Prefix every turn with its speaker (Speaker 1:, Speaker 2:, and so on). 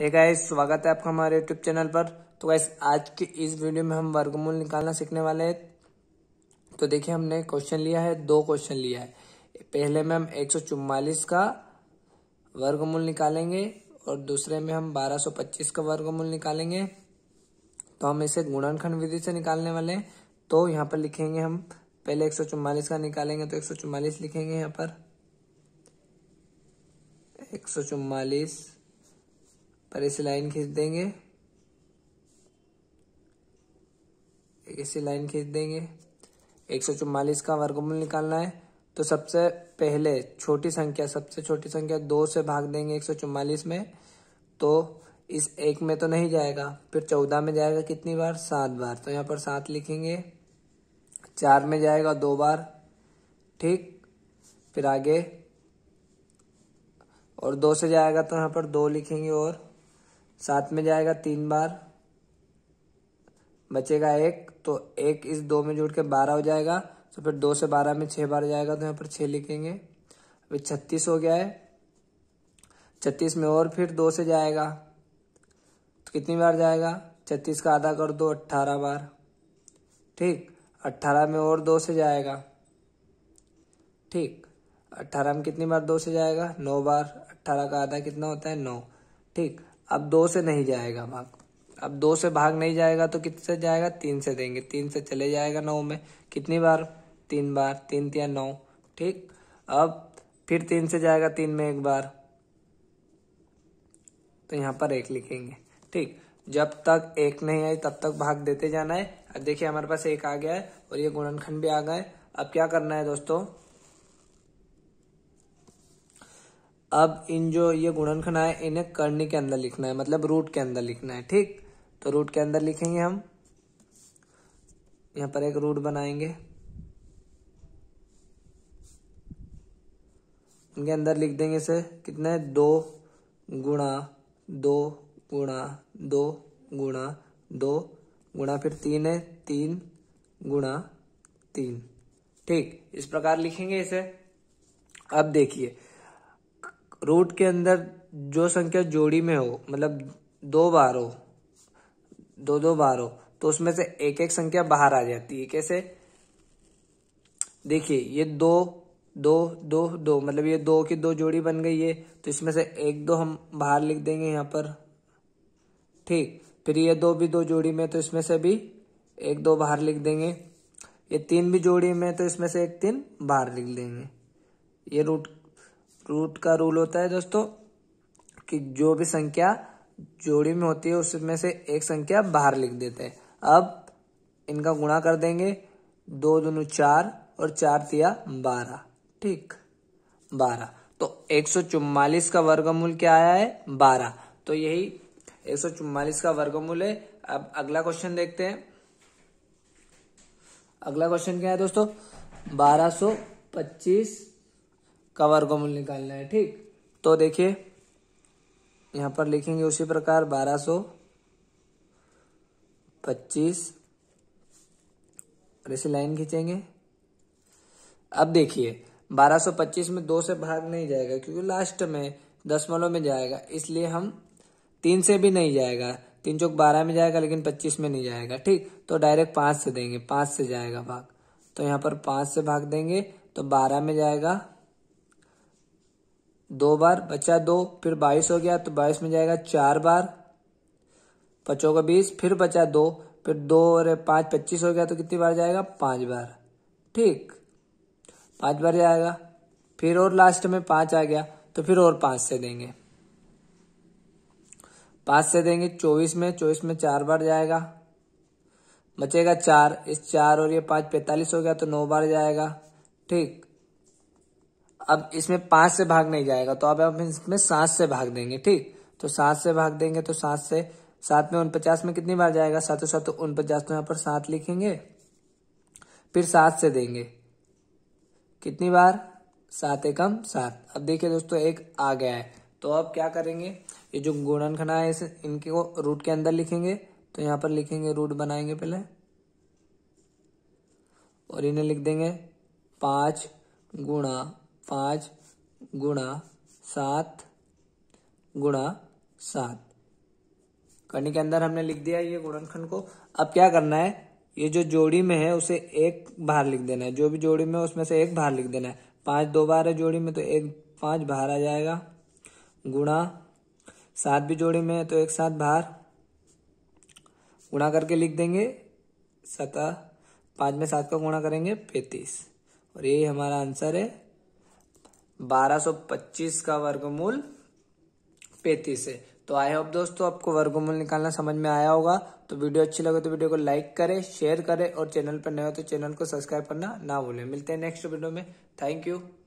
Speaker 1: hey guys स्वागत है आपका हमारे यूट्यूब चैनल पर तो गाइस आज की इस वीडियो में हम वर्गमूल निकालना सीखने वाले हैं तो देखिए हमने क्वेश्चन लिया है दो क्वेश्चन लिया है पहले में हम एक का वर्गमूल निकालेंगे और दूसरे में हम 1225 का वर्गमूल निकालेंगे तो हम इसे गुणनखंड विधि से निकालने वाले हैं तो यहाँ पर लिखेंगे हम पहले एक का निकालेंगे तो एक लिखेंगे यहाँ पर एक पर ऐसी लाइन खींच देंगे एक ऐसी लाइन खींच देंगे एक सौ चुम्मालीस का वर्गमूल निकालना है तो सबसे पहले छोटी संख्या सबसे छोटी संख्या दो से भाग देंगे एक सौ चुम्मालीस में तो इस एक में तो नहीं जाएगा फिर चौदह में जाएगा कितनी बार सात बार तो यहाँ पर सात लिखेंगे चार में जाएगा दो बार ठीक फिर आगे और दो से जाएगा तो यहाँ पर दो लिखेंगे और सात में जाएगा तीन बार बचेगा एक तो एक इस दो में जोड़ के बारह हो जाएगा तो फिर दो से बारह में छह बार जाएगा तो यहाँ पर छह लिखेंगे अभी छत्तीस हो गया है छत्तीस में और फिर दो से जाएगा तो कितनी बार जाएगा छत्तीस का आधा कर दो अट्ठारह बार ठीक अट्ठारह में और दो से जाएगा ठीक अट्ठारह में कितनी बार दो से जाएगा नौ बार अट्ठारह का आधा कितना होता है नौ ठीक अब दो से नहीं जाएगा भाग अब दो से भाग नहीं जाएगा तो कितने से जाएगा तीन से देंगे तीन से चले जाएगा नौ में कितनी बार तीन बार तीन तीन नौ ठीक अब फिर तीन से जाएगा तीन में एक बार तो यहाँ पर एक लिखेंगे ठीक जब तक एक नहीं आई तब तक भाग देते जाना है अब देखिए हमारे पास एक आ गया है और ये गुणनखंड भी आ गए अब क्या करना है दोस्तों अब इन जो ये गुणनखंड है इन्हें करने के अंदर लिखना है मतलब रूट के अंदर लिखना है ठीक तो रूट के अंदर लिखेंगे हम यहां पर एक रूट बनाएंगे उनके अंदर लिख देंगे इसे कितना है दो गुणा दो गुणा दो गुणा दो गुणा फिर तीन है तीन गुणा तीन ठीक इस प्रकार लिखेंगे इसे अब देखिए रूट के अंदर जो संख्या जोड़ी में हो मतलब दो बार हो दो दो बार हो तो उसमें से एक एक संख्या बाहर आ जाती है कैसे देखिए ये दो दो दो दो मतलब ये दो की दो जोड़ी बन गई है तो इसमें से एक दो हम बाहर लिख देंगे यहां पर ठीक फिर ये दो भी दो जोड़ी में तो इसमें से भी एक दो बाहर लिख देंगे ये तीन भी जोड़ी में तो इसमें से एक तीन बाहर लिख देंगे ये रूट रूट का रूल होता है दोस्तों कि जो भी संख्या जोड़ी में होती है उसमें से एक संख्या बाहर लिख देते हैं अब इनका गुणा कर देंगे दो दोनों चार और चार दिया बारह ठीक बारह तो एक सौ चुम्मालीस का वर्गमूल क्या आया है बारह तो यही एक सौ चुम्मालीस का वर्गमूल है अब अगला क्वेश्चन देखते हैं अगला क्वेश्चन क्या है दोस्तों बारह सो पच्चीस का वर्गमूल निकालना है ठीक तो देखिए यहाँ पर लिखेंगे उसी प्रकार बारह सो पच्चीस और इसी लाइन खींचेंगे अब देखिए 1225 में दो से भाग नहीं जाएगा क्योंकि लास्ट में दसमलव में जाएगा इसलिए हम तीन से भी नहीं जाएगा तीन चौक बारह में जाएगा लेकिन पच्चीस में नहीं जाएगा ठीक तो डायरेक्ट पांच से देंगे पांच से जाएगा भाग तो यहाँ पर पांच से भाग देंगे तो बारह में जाएगा दो बार बचा दो फिर बाईस हो गया तो बाईस में जाएगा चार बार पचों का बीस फिर बचा दो फिर दो और पांच पच्चीस हो गया तो कितनी बार जाएगा पांच बार ठीक पांच बार जाएगा फिर और लास्ट में पांच आ गया तो फिर और पांच से देंगे पांच से देंगे चौबीस में चौबीस में चार बार जाएगा बचेगा चार इस चार और ये पांच पैंतालीस हो गया तो नौ बार जाएगा ठीक अब इसमें पांच से भाग नहीं जाएगा तो अब हम इसमें सात से भाग देंगे ठीक तो सात से भाग देंगे तो सात से सात में उनपचास में कितनी बार जाएगा सातों सात तो उनपचास तो यहाँ पर सात लिखेंगे फिर सात से देंगे कितनी बार सात एकम सात अब देखिए दोस्तों एक आ गया है तो अब क्या करेंगे ये जो गुणनखना है इनके को रूट के अंदर लिखेंगे तो यहाँ पर लिखेंगे रूट बनाएंगे पहले और इन्हें लिख देंगे पांच गुणा पाँच गुणा सात गुणा सात करने के अंदर हमने लिख दिया ये गुणनखंड को अब क्या करना है ये जो जोड़ी में है उसे एक बाहर लिख देना है जो भी जोड़ी में उसमें से एक बाहर लिख देना है पांच दो बार है जोड़ी में तो एक पांच बाहर आ जाएगा गुणा सात भी जोड़ी में है तो एक साथ बाहर गुणा करके लिख देंगे सतह पांच में सात का गुणा करेंगे पैतीस और यही हमारा आंसर है 1225 का वर्गमूल 35 है तो आई होप दोस्तों आपको वर्गमूल निकालना समझ में आया होगा तो वीडियो अच्छी लगे तो वीडियो को लाइक करें शेयर करें और चैनल पर नए हो तो चैनल को सब्सक्राइब करना ना भूलें मिलते हैं नेक्स्ट वीडियो में थैंक यू